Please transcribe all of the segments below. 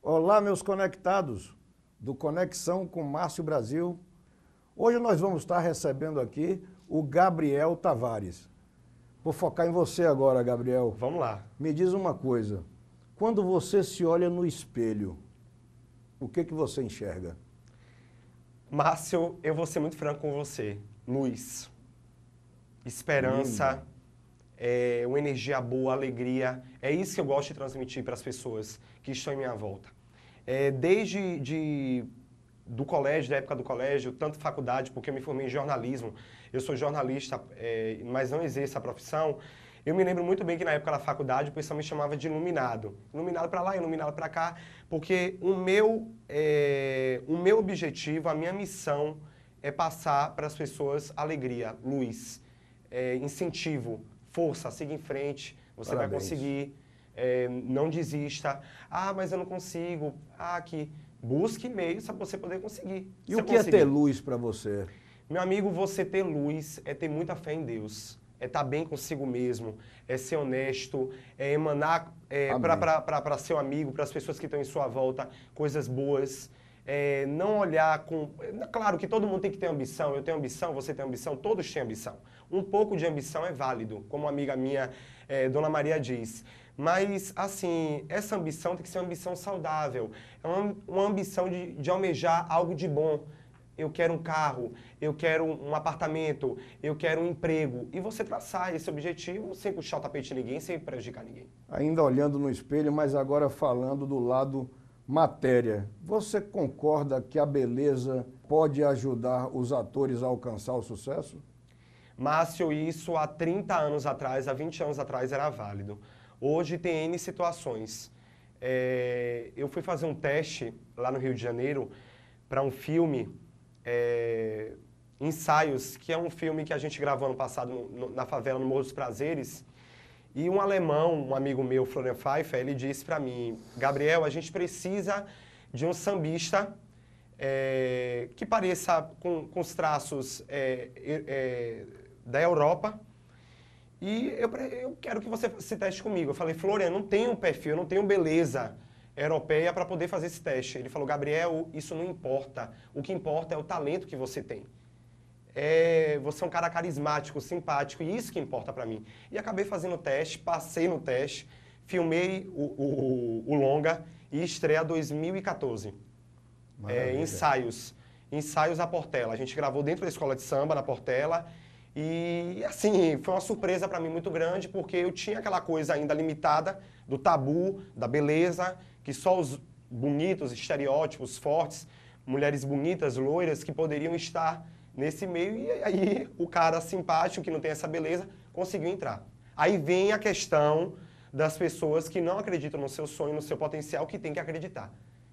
Olá, meus conectados do Conexão com Márcio Brasil. Hoje nós vamos estar recebendo aqui o Gabriel Tavares. Vou focar em você agora, Gabriel. Vamos lá. Me diz uma coisa. Quando você se olha no espelho, o que, que você enxerga? Márcio, eu vou ser muito franco com você. Luz esperança, é, uma energia boa, alegria. É isso que eu gosto de transmitir para as pessoas que estão em minha volta. É, desde de, do colégio, da época do colégio, tanto faculdade, porque eu me formei em jornalismo, eu sou jornalista, é, mas não exerço a profissão. Eu me lembro muito bem que na época da faculdade o pessoal me chamava de iluminado. Iluminado para lá, iluminado para cá, porque o meu, é, o meu objetivo, a minha missão é passar para as pessoas alegria, luz é, incentivo, força, siga em frente, você Parabéns. vai conseguir, é, não desista. Ah, mas eu não consigo. Ah, que busque meios para você poder conseguir. E o que conseguir. é ter luz para você? Meu amigo, você ter luz é ter muita fé em Deus é estar tá bem consigo mesmo, é ser honesto, é emanar é, para seu amigo, para as pessoas que estão em sua volta, coisas boas é, não olhar com. Claro que todo mundo tem que ter ambição, eu tenho ambição, você tem ambição, todos têm ambição. Um pouco de ambição é válido, como a amiga minha, é, Dona Maria, diz. Mas, assim, essa ambição tem que ser uma ambição saudável. É uma, uma ambição de, de almejar algo de bom. Eu quero um carro, eu quero um apartamento, eu quero um emprego. E você traçar esse objetivo sem puxar o tapete de ninguém, sem prejudicar ninguém. Ainda olhando no espelho, mas agora falando do lado Matéria, você concorda que a beleza pode ajudar os atores a alcançar o sucesso? Márcio, isso há 30 anos atrás, há 20 anos atrás era válido. Hoje tem N situações. É, eu fui fazer um teste lá no Rio de Janeiro para um filme, é, Ensaios, que é um filme que a gente gravou ano passado no, no, na favela, no Morro dos Prazeres. E um alemão, um amigo meu, Florian Pfeiffer, ele disse para mim, Gabriel, a gente precisa de um sambista é, que pareça com, com os traços é, é, da Europa. E eu, eu quero que você se teste comigo. Eu falei, Florian, não tenho perfil, não tenho beleza europeia para poder fazer esse teste. Ele falou, Gabriel, isso não importa. O que importa é o talento que você tem é, você é um cara carismático, simpático, e isso que importa para mim. E acabei fazendo o teste, passei no teste, filmei o, o, o longa e estreia 2014. É, ensaios. Ensaios à Portela. A gente gravou dentro da escola de samba, na Portela. E, assim, foi uma surpresa para mim muito grande, porque eu tinha aquela coisa ainda limitada do tabu, da beleza, que só os bonitos, estereótipos fortes, mulheres bonitas, loiras, que poderiam estar nesse meio e aí o cara simpático, que não tem essa beleza, conseguiu entrar. Aí vem a questão das pessoas que não acreditam no seu sonho, no seu potencial, que tem que acreditar.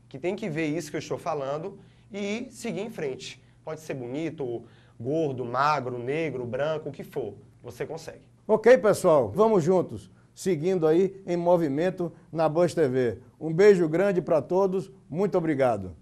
Que tem que ver isso que eu estou falando e seguir em frente. Pode ser bonito, gordo, magro, negro, branco, o que for, você consegue. Ok, pessoal, vamos juntos, seguindo aí em movimento na Buzz TV. Um beijo grande para todos, muito obrigado.